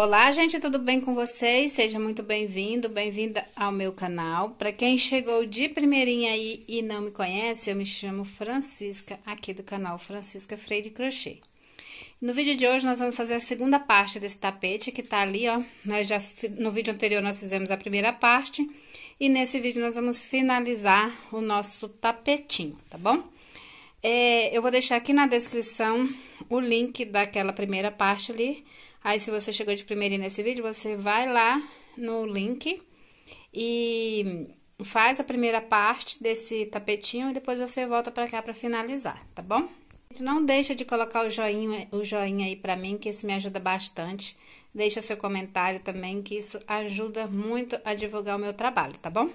Olá, gente, tudo bem com vocês? Seja muito bem-vindo, bem-vinda ao meu canal. Para quem chegou de primeirinha aí e não me conhece, eu me chamo Francisca, aqui do canal Francisca Freire Crochê. No vídeo de hoje nós vamos fazer a segunda parte desse tapete que tá ali, ó. Nós já no vídeo anterior nós fizemos a primeira parte e nesse vídeo nós vamos finalizar o nosso tapetinho, tá bom? É, eu vou deixar aqui na descrição o link daquela primeira parte ali Aí, se você chegou de primeira nesse vídeo, você vai lá no link e faz a primeira parte desse tapetinho e depois você volta para cá para finalizar, tá bom? Não deixa de colocar o joinha, o joinha aí para mim, que isso me ajuda bastante. Deixa seu comentário também, que isso ajuda muito a divulgar o meu trabalho, tá bom?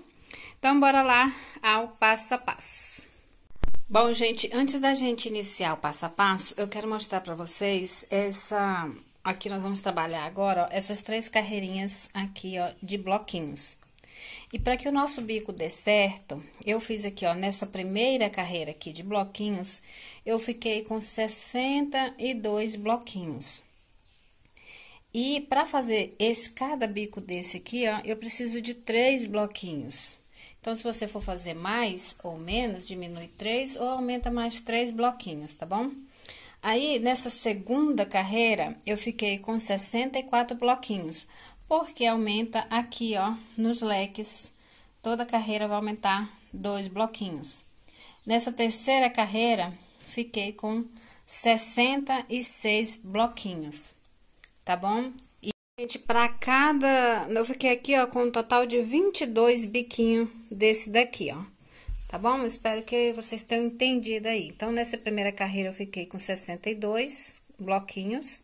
Então, bora lá ao passo a passo. Bom, gente, antes da gente iniciar o passo a passo, eu quero mostrar para vocês essa Aqui nós vamos trabalhar agora ó, essas três carreirinhas aqui, ó, de bloquinhos. E para que o nosso bico dê certo, eu fiz aqui, ó, nessa primeira carreira aqui de bloquinhos, eu fiquei com 62 bloquinhos. E para fazer esse cada bico desse aqui, ó, eu preciso de três bloquinhos. Então, se você for fazer mais ou menos, diminui três ou aumenta mais três bloquinhos, tá bom? Aí, nessa segunda carreira, eu fiquei com 64 bloquinhos, porque aumenta aqui, ó, nos leques. Toda carreira vai aumentar dois bloquinhos. Nessa terceira carreira, fiquei com 66 bloquinhos, tá bom? E, gente, pra cada... Eu fiquei aqui, ó, com um total de 22 biquinhos desse daqui, ó tá bom? Espero que vocês tenham entendido aí. Então, nessa primeira carreira, eu fiquei com 62 bloquinhos,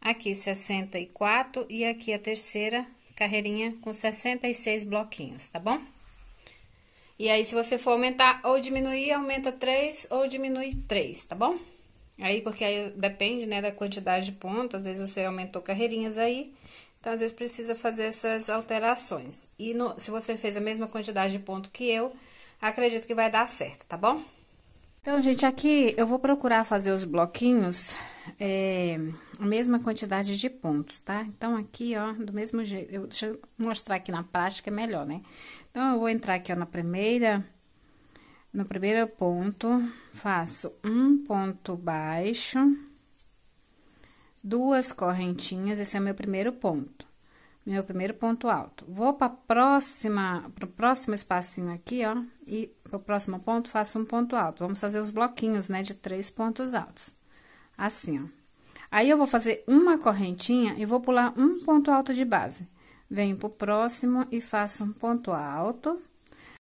aqui 64 e aqui a terceira carreirinha com 66 bloquinhos, tá bom? E aí, se você for aumentar ou diminuir, aumenta 3 ou diminui 3, tá bom? Aí, porque aí depende, né, da quantidade de pontos, às vezes você aumentou carreirinhas aí, então, às vezes precisa fazer essas alterações. E no, se você fez a mesma quantidade de ponto que eu, Acredito que vai dar certo, tá bom? Então, gente, aqui eu vou procurar fazer os bloquinhos é, a mesma quantidade de pontos, tá? Então, aqui, ó, do mesmo jeito, eu, deixa eu mostrar aqui na prática é melhor, né? Então, eu vou entrar aqui, ó, na primeira, no primeiro ponto, faço um ponto baixo, duas correntinhas, esse é o meu primeiro ponto meu primeiro ponto alto. Vou para próxima, pro próximo espacinho aqui, ó, e pro próximo ponto faço um ponto alto. Vamos fazer os bloquinhos, né, de três pontos altos. Assim, ó. Aí eu vou fazer uma correntinha e vou pular um ponto alto de base. Venho pro próximo e faço um ponto alto.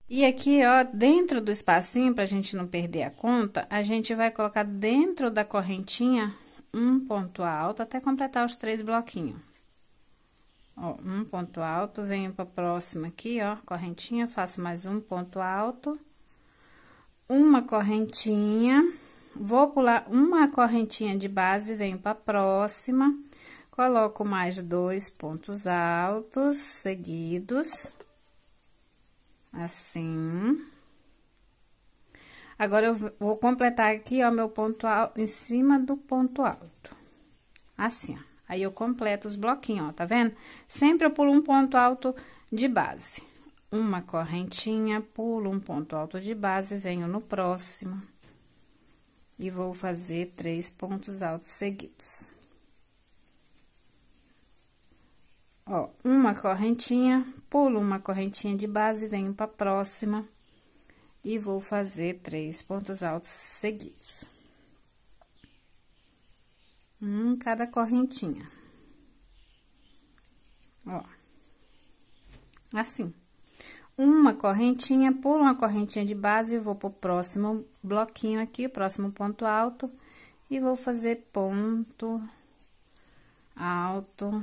E aqui, ó, dentro do espacinho, pra gente não perder a conta, a gente vai colocar dentro da correntinha um ponto alto até completar os três bloquinhos. Ó, um ponto alto, venho para próxima aqui, ó, correntinha, faço mais um ponto alto, uma correntinha, vou pular uma correntinha de base, venho para próxima, coloco mais dois pontos altos seguidos, assim. Agora, eu vou completar aqui, ó, meu ponto alto, em cima do ponto alto, assim, ó. Aí eu completo os bloquinhos, ó, tá vendo? Sempre eu pulo um ponto alto de base. Uma correntinha, pulo um ponto alto de base, venho no próximo. E vou fazer três pontos altos seguidos. Ó, uma correntinha, pulo uma correntinha de base, venho pra próxima. E vou fazer três pontos altos seguidos um cada correntinha. Ó. Assim. Uma correntinha, pulo uma correntinha de base, vou pro próximo bloquinho aqui, próximo ponto alto, e vou fazer ponto alto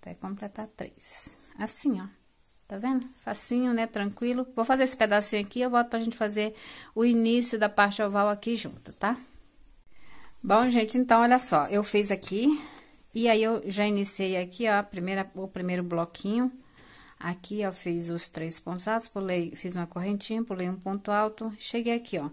até completar três. Assim, ó. Tá vendo? Facinho, né? Tranquilo. Vou fazer esse pedacinho aqui, eu volto pra gente fazer o início da parte oval aqui junto, tá? Tá? Bom, gente, então, olha só, eu fiz aqui, e aí eu já iniciei aqui, ó, primeira, o primeiro bloquinho. Aqui, eu fiz os três pontos altos, pulei, fiz uma correntinha, pulei um ponto alto, cheguei aqui, ó.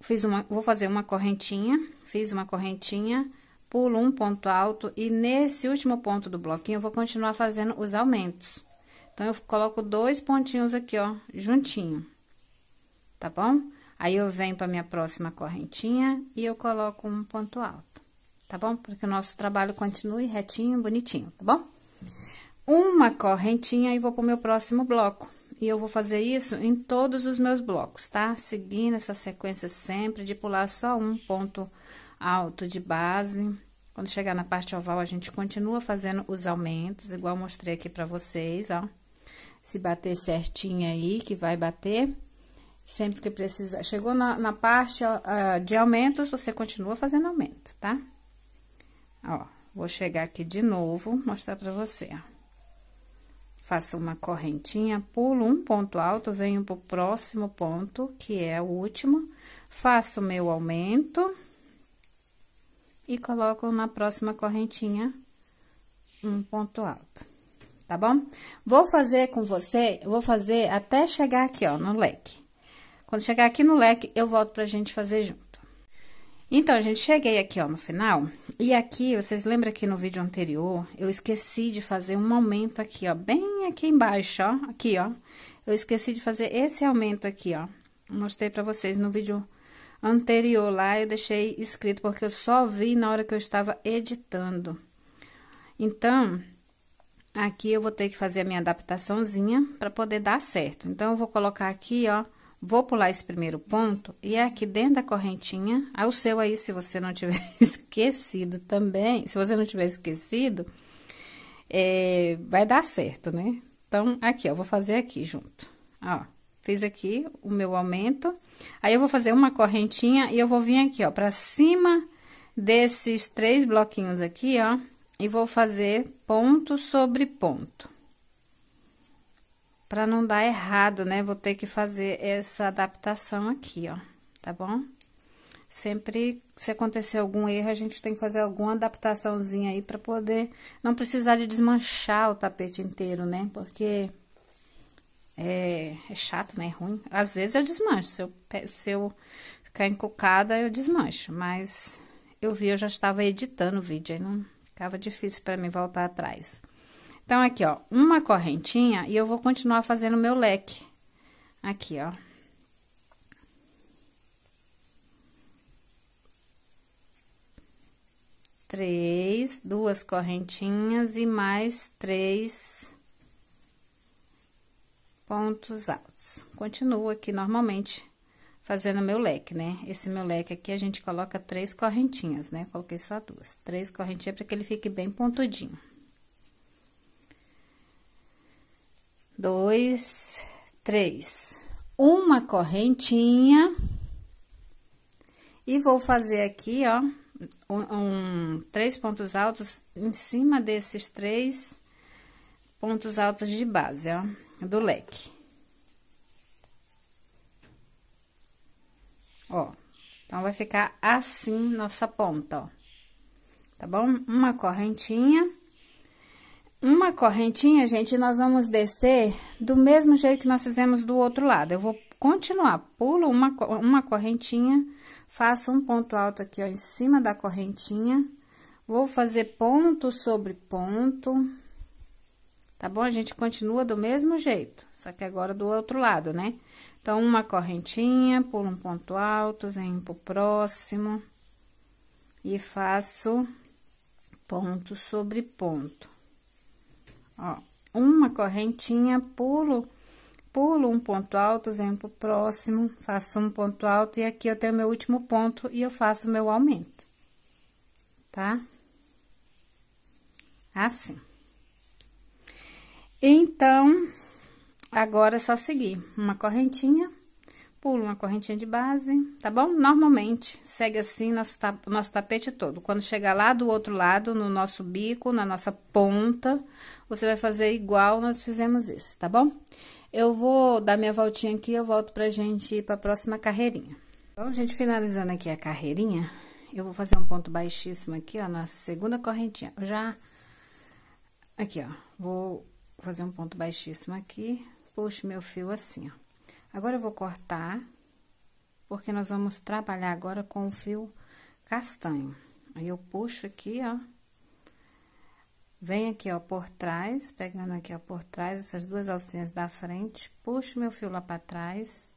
Fiz uma, vou fazer uma correntinha, fiz uma correntinha, pulo um ponto alto, e nesse último ponto do bloquinho, eu vou continuar fazendo os aumentos. Então, eu coloco dois pontinhos aqui, ó, juntinho, tá bom? Aí, eu venho para minha próxima correntinha e eu coloco um ponto alto, tá bom? Porque o nosso trabalho continue retinho, bonitinho, tá bom? Uma correntinha e vou pro meu próximo bloco. E eu vou fazer isso em todos os meus blocos, tá? Seguindo essa sequência sempre de pular só um ponto alto de base. Quando chegar na parte oval, a gente continua fazendo os aumentos, igual mostrei aqui pra vocês, ó. Se bater certinho aí, que vai bater... Sempre que precisar. Chegou na, na parte uh, de aumentos, você continua fazendo aumento, tá? Ó, vou chegar aqui de novo, mostrar pra você, ó. Faço uma correntinha, pulo um ponto alto, venho pro próximo ponto, que é o último. Faço meu aumento e coloco na próxima correntinha um ponto alto, tá bom? Vou fazer com você, vou fazer até chegar aqui, ó, no leque. Quando chegar aqui no leque, eu volto pra gente fazer junto. Então, gente, cheguei aqui, ó, no final. E aqui, vocês lembram que no vídeo anterior, eu esqueci de fazer um aumento aqui, ó, bem aqui embaixo, ó, aqui, ó. Eu esqueci de fazer esse aumento aqui, ó. Mostrei pra vocês no vídeo anterior lá, eu deixei escrito, porque eu só vi na hora que eu estava editando. Então, aqui eu vou ter que fazer a minha adaptaçãozinha para poder dar certo. Então, eu vou colocar aqui, ó, Vou pular esse primeiro ponto e é aqui dentro da correntinha, ao seu aí, se você não tiver esquecido também, se você não tiver esquecido, é, vai dar certo, né? Então, aqui, ó, vou fazer aqui junto, ó, fiz aqui o meu aumento, aí eu vou fazer uma correntinha e eu vou vir aqui, ó, pra cima desses três bloquinhos aqui, ó, e vou fazer ponto sobre ponto para não dar errado, né? Vou ter que fazer essa adaptação aqui, ó, tá bom? Sempre, se acontecer algum erro, a gente tem que fazer alguma adaptaçãozinha aí para poder não precisar de desmanchar o tapete inteiro, né? Porque é, é, chato, né? É ruim. Às vezes eu desmancho, se eu, se eu ficar encucada, eu desmancho, mas eu vi, eu já estava editando o vídeo, aí não ficava difícil para mim voltar atrás. Então, aqui, ó, uma correntinha e eu vou continuar fazendo meu leque. Aqui, ó. Três, duas correntinhas e mais três pontos altos. Continuo aqui normalmente fazendo meu leque, né? Esse meu leque aqui, a gente coloca três correntinhas, né? Coloquei só duas. Três correntinhas para que ele fique bem pontudinho. dois, três. Uma correntinha. E vou fazer aqui, ó, um, um, três pontos altos em cima desses três pontos altos de base, ó, do leque. Ó, então vai ficar assim nossa ponta, ó. Tá bom? Uma correntinha uma correntinha, gente, nós vamos descer do mesmo jeito que nós fizemos do outro lado. Eu vou continuar, pulo uma, uma correntinha, faço um ponto alto aqui, ó, em cima da correntinha. Vou fazer ponto sobre ponto, tá bom? A gente continua do mesmo jeito, só que agora do outro lado, né? Então, uma correntinha, pulo um ponto alto, venho pro próximo e faço ponto sobre ponto. Ó, uma correntinha, pulo, pulo um ponto alto, venho pro próximo, faço um ponto alto e aqui eu tenho meu último ponto e eu faço meu aumento, tá? Assim. Então, agora é só seguir uma correntinha, pulo uma correntinha de base, tá bom? Normalmente, segue assim nosso, nosso tapete todo. Quando chegar lá do outro lado, no nosso bico, na nossa ponta, você vai fazer igual nós fizemos esse, tá bom? Eu vou dar minha voltinha aqui, eu volto pra gente ir pra próxima carreirinha. Bom, então, gente, finalizando aqui a carreirinha, eu vou fazer um ponto baixíssimo aqui, ó, na segunda correntinha. Já, aqui, ó, vou fazer um ponto baixíssimo aqui, puxo meu fio assim, ó. Agora, eu vou cortar, porque nós vamos trabalhar agora com o fio castanho. Aí, eu puxo aqui, ó. Venho aqui, ó, por trás, pegando aqui, ó, por trás, essas duas alcinhas da frente. Puxo meu fio lá pra trás.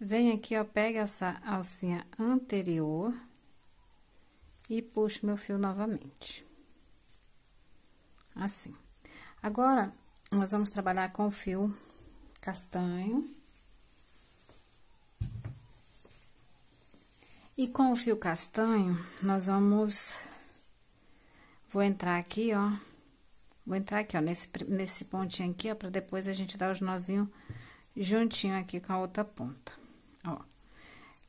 Venho aqui, ó, pego essa alcinha anterior e puxo meu fio novamente. Assim. Agora, nós vamos trabalhar com o fio castanho. E com o fio castanho, nós vamos... Vou entrar aqui, ó. Vou entrar aqui, ó, nesse, nesse pontinho aqui, ó, pra depois a gente dar os nozinhos juntinho aqui com a outra ponta, ó.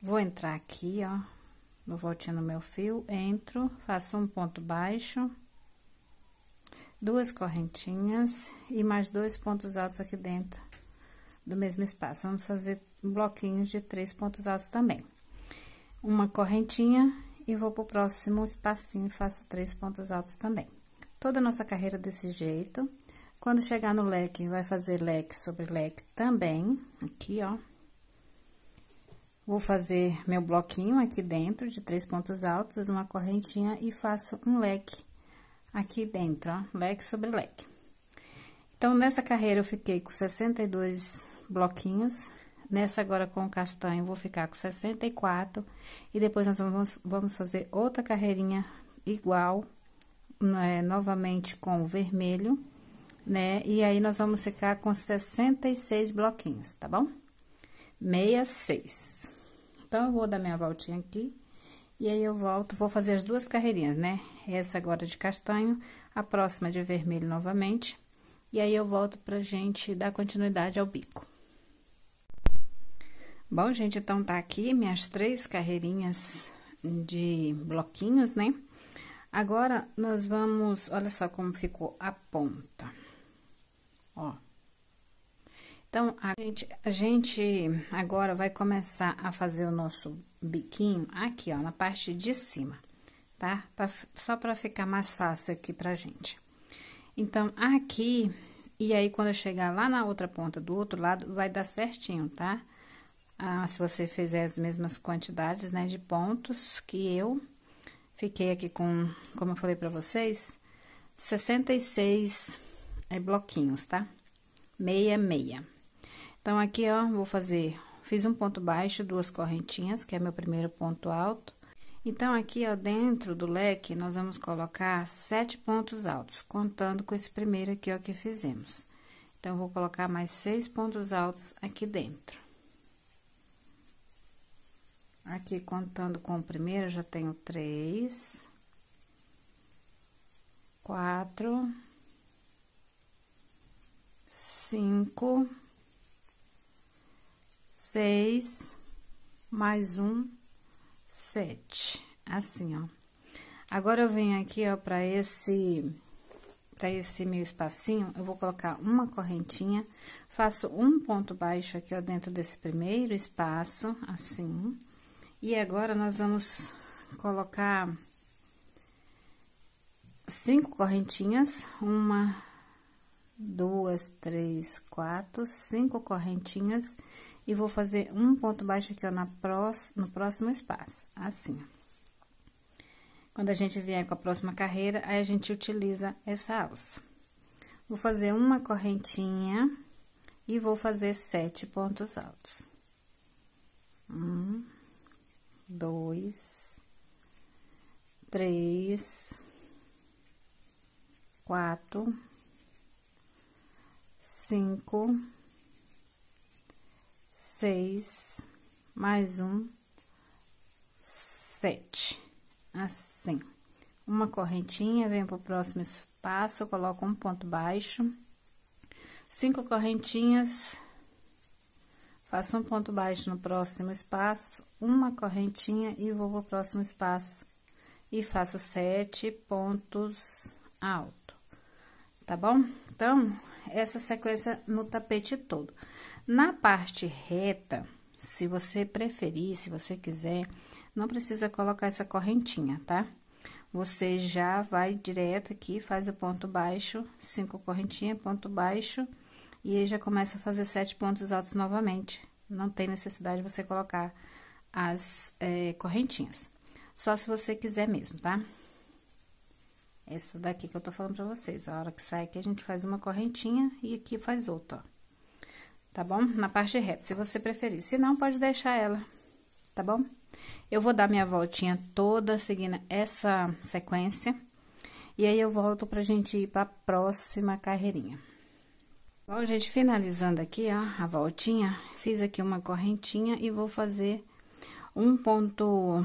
Vou entrar aqui, ó, no voltinho no meu fio, entro, faço um ponto baixo, duas correntinhas e mais dois pontos altos aqui dentro do mesmo espaço. Vamos fazer bloquinhos de três pontos altos também uma correntinha e vou pro próximo espacinho, faço três pontos altos também. Toda a nossa carreira desse jeito. Quando chegar no leque, vai fazer leque sobre leque também, aqui, ó. Vou fazer meu bloquinho aqui dentro de três pontos altos, uma correntinha e faço um leque aqui dentro, ó, leque sobre leque. Então, nessa carreira, eu fiquei com 62 bloquinhos, Nessa agora com o castanho, vou ficar com 64. E depois nós vamos, vamos fazer outra carreirinha igual, né, novamente com o vermelho, né? E aí, nós vamos ficar com 66 bloquinhos, tá bom? 66. Então, eu vou dar minha voltinha aqui. E aí, eu volto, vou fazer as duas carreirinhas, né? Essa agora de castanho, a próxima de vermelho novamente. E aí, eu volto pra gente dar continuidade ao bico. Bom, gente, então tá aqui minhas três carreirinhas de bloquinhos, né? Agora, nós vamos... Olha só como ficou a ponta. Ó. Então, a gente, a gente agora vai começar a fazer o nosso biquinho aqui, ó, na parte de cima, tá? Pra, só pra ficar mais fácil aqui pra gente. Então, aqui, e aí, quando eu chegar lá na outra ponta do outro lado, vai dar certinho, tá? Tá? ah, se você fizer as mesmas quantidades, né, de pontos que eu. Fiquei aqui com, como eu falei pra vocês, 66 é, eh, bloquinhos, tá? Meia, meia. Então, aqui, ó, vou fazer, fiz um ponto baixo, duas correntinhas, que é meu primeiro ponto alto. Então, aqui, ó, dentro do leque, nós vamos colocar sete pontos altos, contando com esse primeiro aqui, ó, que fizemos. Então, vou colocar mais seis pontos altos aqui dentro. Aqui, contando com o primeiro, já tenho três, quatro, cinco, seis, mais um, sete. Assim, ó. Agora, eu venho aqui, ó, pra esse, pra esse meu espacinho, eu vou colocar uma correntinha, faço um ponto baixo aqui, ó, dentro desse primeiro espaço, assim e agora, nós vamos colocar cinco correntinhas, uma, duas, três, quatro, cinco correntinhas, e vou fazer um ponto baixo aqui, ó, na próxima, no próximo espaço, assim. Quando a gente vier com a próxima carreira, aí a gente utiliza essa alça. Vou fazer uma correntinha e vou fazer sete pontos altos. Um dois, três, quatro, cinco, seis, mais um, sete, assim. Uma correntinha, venho pro próximo espaço, coloco um ponto baixo, cinco correntinhas, Faço um ponto baixo no próximo espaço, uma correntinha e vou pro próximo espaço. E faço sete pontos alto, tá bom? Então, essa sequência no tapete todo. Na parte reta, se você preferir, se você quiser, não precisa colocar essa correntinha, tá? Você já vai direto aqui, faz o ponto baixo, cinco correntinhas, ponto baixo e aí já começa a fazer sete pontos altos novamente. Não tem necessidade de você colocar as é, correntinhas. Só se você quiser mesmo, tá? Essa daqui que eu tô falando pra vocês, ó, A hora que sai aqui, a gente faz uma correntinha e aqui faz outra, ó. Tá bom? Na parte reta, se você preferir. Se não, pode deixar ela, tá bom? Eu vou dar minha voltinha toda seguindo essa sequência. E aí, eu volto pra gente ir pra próxima carreirinha. Bom, gente, finalizando aqui, ó, a voltinha, fiz aqui uma correntinha e vou fazer um ponto,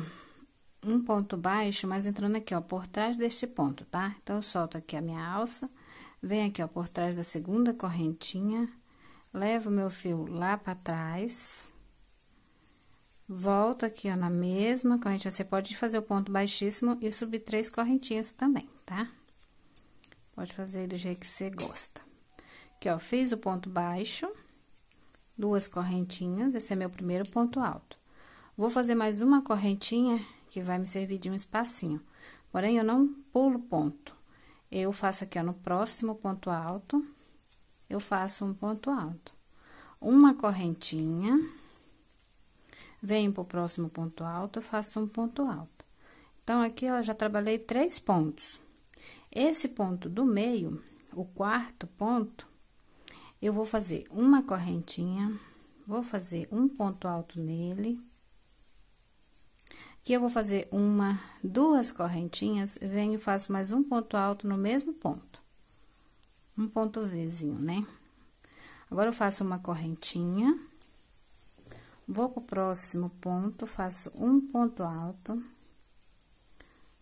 um ponto baixo, mas entrando aqui, ó, por trás deste ponto, tá? Então, eu solto aqui a minha alça, venho aqui, ó, por trás da segunda correntinha, levo meu fio lá para trás, volto aqui, ó, na mesma correntinha, você pode fazer o ponto baixíssimo e subir três correntinhas também, tá? Pode fazer do jeito que você gosta. Aqui, ó, fiz o ponto baixo, duas correntinhas, esse é meu primeiro ponto alto. Vou fazer mais uma correntinha, que vai me servir de um espacinho. Porém, eu não pulo ponto. Eu faço aqui, ó, no próximo ponto alto, eu faço um ponto alto. Uma correntinha, venho pro próximo ponto alto, eu faço um ponto alto. Então, aqui, ó, já trabalhei três pontos. Esse ponto do meio, o quarto ponto, eu vou fazer uma correntinha, vou fazer um ponto alto nele. Aqui eu vou fazer uma, duas correntinhas, venho e faço mais um ponto alto no mesmo ponto. Um ponto Vzinho, né? Agora, eu faço uma correntinha, vou pro próximo ponto, faço um ponto alto,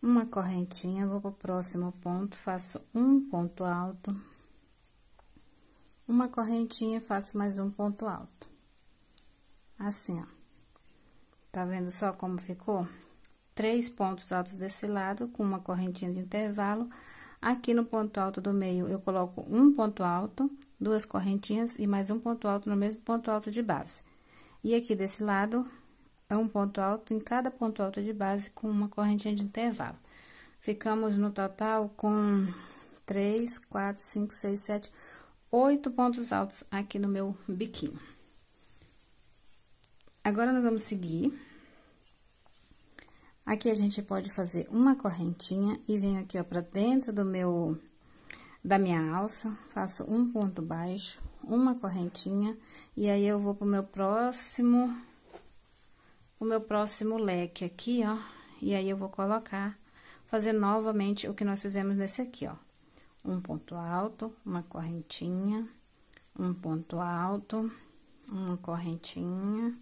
uma correntinha, vou pro próximo ponto, faço um ponto alto uma correntinha, faço mais um ponto alto. Assim, ó. Tá vendo só como ficou? Três pontos altos desse lado, com uma correntinha de intervalo. Aqui no ponto alto do meio, eu coloco um ponto alto, duas correntinhas e mais um ponto alto no mesmo ponto alto de base. E aqui desse lado, é um ponto alto em cada ponto alto de base com uma correntinha de intervalo. Ficamos no total com três, quatro, cinco, seis, sete oito pontos altos aqui no meu biquinho. Agora, nós vamos seguir. Aqui, a gente pode fazer uma correntinha e venho aqui, ó, pra dentro do meu, da minha alça, faço um ponto baixo, uma correntinha, e aí, eu vou pro meu próximo, o meu próximo leque aqui, ó, e aí, eu vou colocar, fazer novamente o que nós fizemos nesse aqui, ó um ponto alto, uma correntinha, um ponto alto, uma correntinha,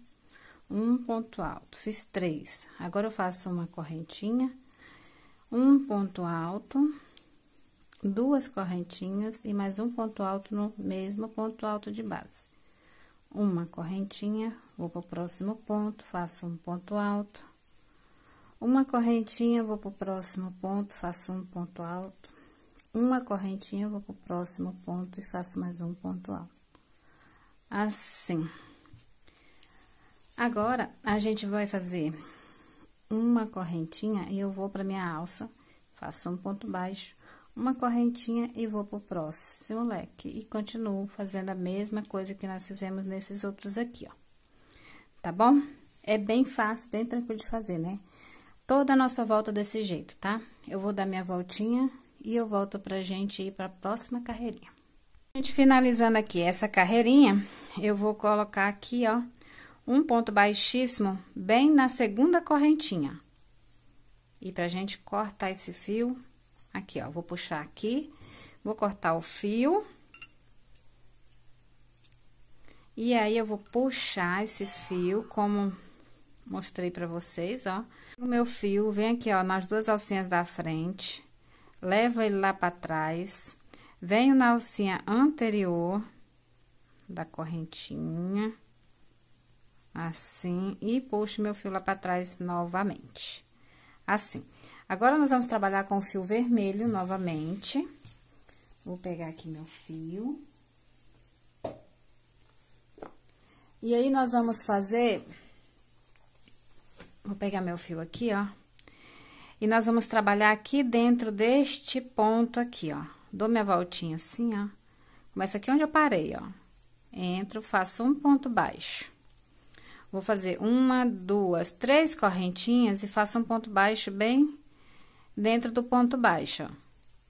um ponto alto. Fiz três. Agora, eu faço uma correntinha, um ponto alto, duas correntinhas e mais um ponto alto no mesmo ponto alto de base. Uma correntinha, vou para o próximo ponto, faço um ponto alto. Uma correntinha, vou para o próximo ponto, faço um ponto alto uma correntinha, vou pro próximo ponto e faço mais um ponto alto. Assim. Agora, a gente vai fazer uma correntinha e eu vou pra minha alça, faço um ponto baixo, uma correntinha e vou pro próximo leque. E continuo fazendo a mesma coisa que nós fizemos nesses outros aqui, ó. Tá bom? É bem fácil, bem tranquilo de fazer, né? Toda a nossa volta desse jeito, tá? Eu vou dar minha voltinha e eu volto pra gente ir para a próxima carreirinha. A gente finalizando aqui essa carreirinha, eu vou colocar aqui, ó, um ponto baixíssimo bem na segunda correntinha. E pra gente cortar esse fio, aqui, ó, vou puxar aqui, vou cortar o fio. E aí, eu vou puxar esse fio, como mostrei pra vocês, ó. O meu fio vem aqui, ó, nas duas alcinhas da frente levo ele lá para trás, venho na alcinha anterior da correntinha, assim, e puxo meu fio lá para trás novamente, assim. Agora, nós vamos trabalhar com o fio vermelho novamente. Vou pegar aqui meu fio. E aí, nós vamos fazer... Vou pegar meu fio aqui, ó. E nós vamos trabalhar aqui dentro deste ponto aqui, ó. Dou minha voltinha assim, ó. Começa aqui onde eu parei, ó. Entro, faço um ponto baixo. Vou fazer uma, duas, três correntinhas e faço um ponto baixo bem dentro do ponto baixo, ó.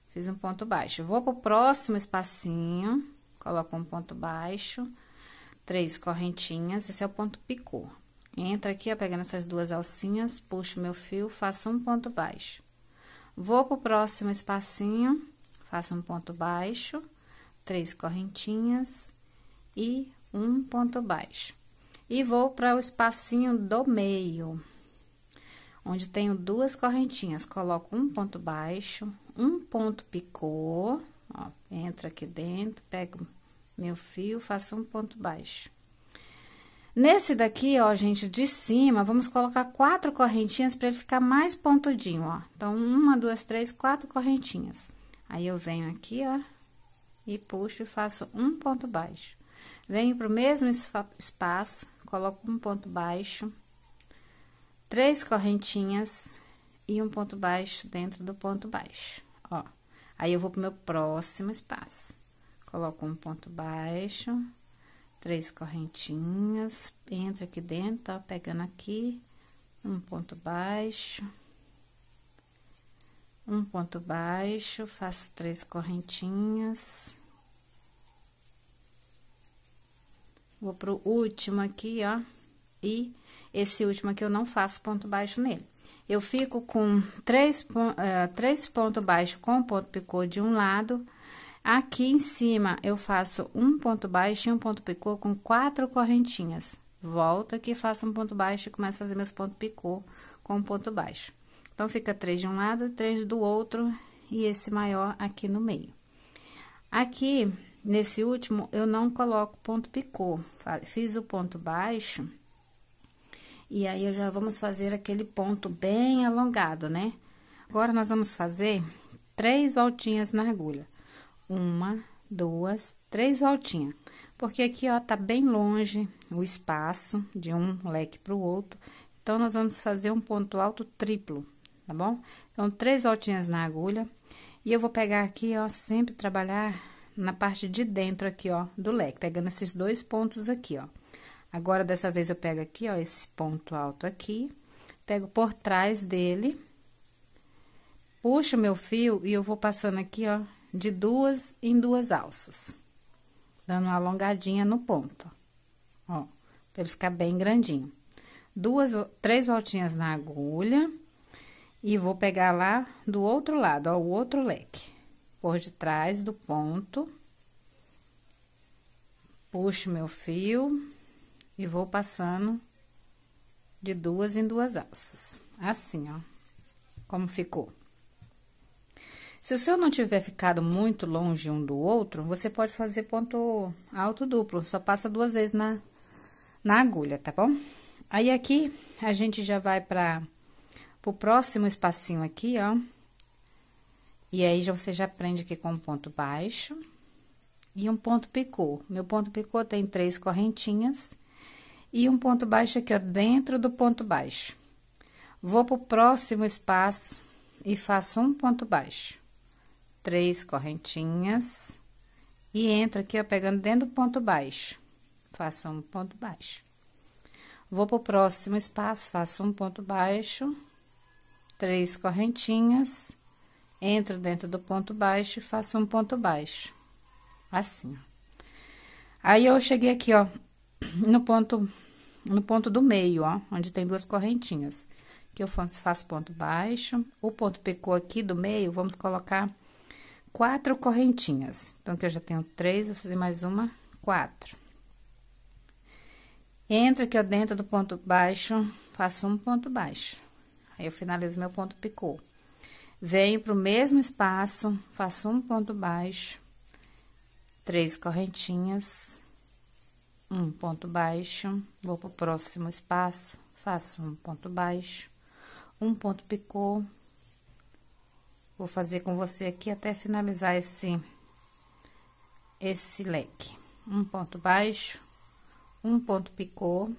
Fiz um ponto baixo. Vou pro próximo espacinho, coloco um ponto baixo, três correntinhas, esse é o ponto picô. Entra aqui, ó, pegando essas duas alcinhas, puxo meu fio, faço um ponto baixo. Vou pro próximo espacinho, faço um ponto baixo, três correntinhas e um ponto baixo. E vou para o espacinho do meio, onde tenho duas correntinhas, coloco um ponto baixo, um ponto picô, ó, entro aqui dentro, pego meu fio, faço um ponto baixo Nesse daqui, ó, gente, de cima, vamos colocar quatro correntinhas para ele ficar mais pontudinho, ó. Então, uma, duas, três, quatro correntinhas. Aí, eu venho aqui, ó, e puxo e faço um ponto baixo. Venho pro mesmo espaço, coloco um ponto baixo, três correntinhas e um ponto baixo dentro do ponto baixo, ó. Aí, eu vou pro meu próximo espaço. Coloco um ponto baixo três correntinhas, entra aqui dentro, tá? Pegando aqui, um ponto baixo, um ponto baixo, faço três correntinhas. Vou pro último aqui, ó, e esse último aqui eu não faço ponto baixo nele. Eu fico com três, uh, três pontos baixos com ponto picô de um lado, Aqui em cima, eu faço um ponto baixo e um ponto picô com quatro correntinhas. Volta aqui, faço um ponto baixo e começo a fazer meus pontos picô com um ponto baixo. Então, fica três de um lado, três do outro e esse maior aqui no meio. Aqui, nesse último, eu não coloco ponto picô. Fiz o ponto baixo e aí, já vamos fazer aquele ponto bem alongado, né? Agora, nós vamos fazer três voltinhas na agulha uma, duas, três voltinhas. Porque aqui, ó, tá bem longe o espaço de um leque para o outro. Então, nós vamos fazer um ponto alto triplo, tá bom? Então, três voltinhas na agulha. E eu vou pegar aqui, ó, sempre trabalhar na parte de dentro aqui, ó, do leque. Pegando esses dois pontos aqui, ó. Agora, dessa vez, eu pego aqui, ó, esse ponto alto aqui. Pego por trás dele. Puxo meu fio e eu vou passando aqui, ó, de duas em duas alças, dando uma alongadinha no ponto, ó, pra ele ficar bem grandinho. Duas, três voltinhas na agulha e vou pegar lá do outro lado, ó, o outro leque, por detrás do ponto, puxo meu fio e vou passando de duas em duas alças, assim, ó, como ficou. Se o seu não tiver ficado muito longe um do outro, você pode fazer ponto alto duplo, só passa duas vezes na, na agulha, tá bom? Aí, aqui, a gente já vai para o próximo espacinho aqui, ó. E aí, já, você já prende aqui com um ponto baixo e um ponto picô. Meu ponto picô tem três correntinhas e um ponto baixo aqui, ó, dentro do ponto baixo. Vou pro próximo espaço e faço um ponto baixo três correntinhas e entro aqui, ó, pegando dentro do ponto baixo. Faço um ponto baixo. Vou pro próximo espaço, faço um ponto baixo, três correntinhas, entro dentro do ponto baixo e faço um ponto baixo. Assim. Aí, eu cheguei aqui, ó, no ponto, no ponto do meio, ó, onde tem duas correntinhas. Que eu faço ponto baixo, o ponto pecou aqui do meio, vamos colocar quatro correntinhas. Então, aqui eu já tenho três, vou fazer mais uma, quatro. Entro aqui dentro do ponto baixo, faço um ponto baixo. Aí, eu finalizo meu ponto picô. Venho pro mesmo espaço, faço um ponto baixo, três correntinhas, um ponto baixo, vou pro próximo espaço, faço um ponto baixo, um ponto picô, Vou fazer com você aqui até finalizar esse, esse leque. Um ponto baixo, um ponto picô.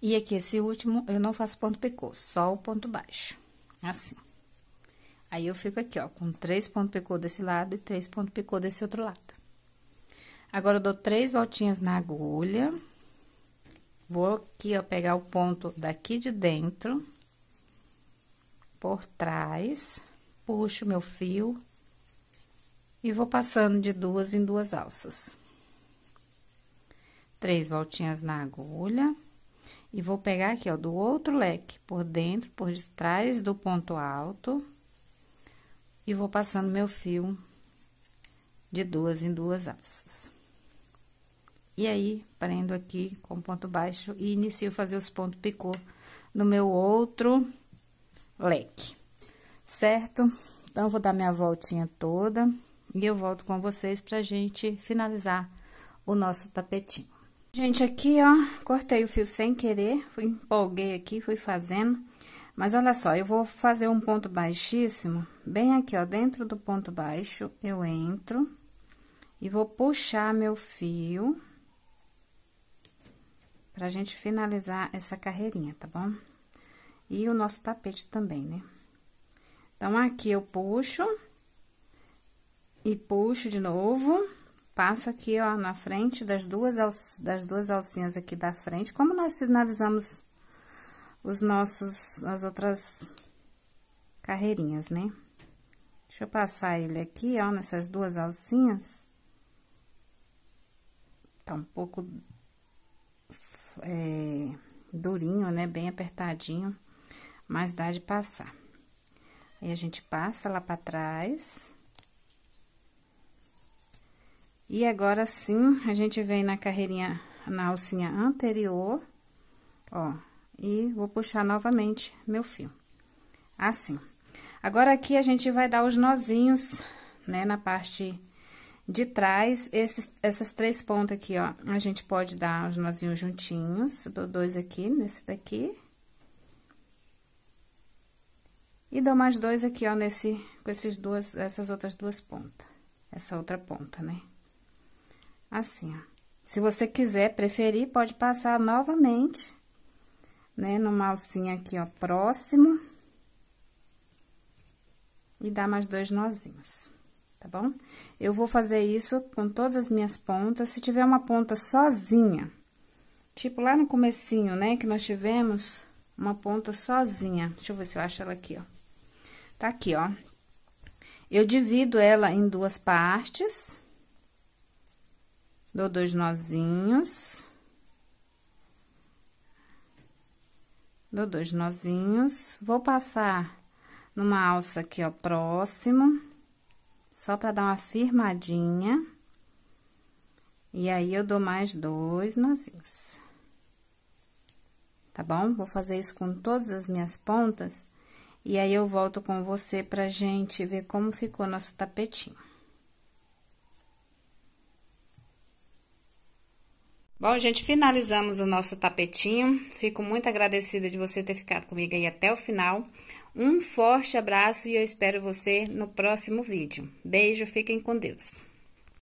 E aqui, esse último, eu não faço ponto picô, só o ponto baixo, assim. Aí, eu fico aqui, ó, com três pontos picô desse lado e três pontos picô desse outro lado. Agora, eu dou três voltinhas na agulha. Vou aqui, ó, pegar o ponto daqui de dentro, por trás, puxo meu fio e vou passando de duas em duas alças. Três voltinhas na agulha. E vou pegar aqui, ó, do outro leque, por dentro, por detrás do ponto alto. E vou passando meu fio de duas em duas alças. E aí, prendo aqui com ponto baixo e inicio fazer os pontos picô no meu outro leque, certo? Então, vou dar minha voltinha toda e eu volto com vocês pra gente finalizar o nosso tapetinho. Gente, aqui, ó, cortei o fio sem querer, fui, empolguei aqui, fui fazendo. Mas olha só, eu vou fazer um ponto baixíssimo, bem aqui, ó, dentro do ponto baixo, eu entro e vou puxar meu fio Pra gente finalizar essa carreirinha, tá bom? E o nosso tapete também, né? Então, aqui eu puxo e puxo de novo, passo aqui, ó, na frente das duas, das duas alcinhas aqui da frente, como nós finalizamos os nossos, as outras carreirinhas, né? Deixa eu passar ele aqui, ó, nessas duas alcinhas. Tá um pouco é, durinho, né? Bem apertadinho, mas dá de passar. Aí, a gente passa lá para trás. E agora sim, a gente vem na carreirinha, na alcinha anterior, ó, e vou puxar novamente meu fio. Assim. Agora, aqui a gente vai dar os nozinhos, né, na parte de trás, esses, essas três pontas aqui, ó, a gente pode dar os nozinhos juntinhos. Eu dou dois aqui, nesse daqui. E dou mais dois aqui, ó, nesse, com esses duas, essas outras duas pontas. Essa outra ponta, né? Assim, ó. Se você quiser, preferir, pode passar novamente, né, numa alcinha aqui, ó, próximo. E dar mais dois nozinhos tá bom? Eu vou fazer isso com todas as minhas pontas. Se tiver uma ponta sozinha, tipo lá no comecinho, né, que nós tivemos uma ponta sozinha. Deixa eu ver se eu acho ela aqui, ó. Tá aqui, ó. Eu divido ela em duas partes. Dou dois nozinhos. Dou dois nozinhos. Vou passar numa alça aqui, ó, próximo só para dar uma firmadinha. E aí, eu dou mais dois nozinhos. Tá bom? Vou fazer isso com todas as minhas pontas. E aí, eu volto com você pra gente ver como ficou nosso tapetinho. Bom, gente, finalizamos o nosso tapetinho. Fico muito agradecida de você ter ficado comigo aí até o final. Um forte abraço e eu espero você no próximo vídeo. Beijo, fiquem com Deus.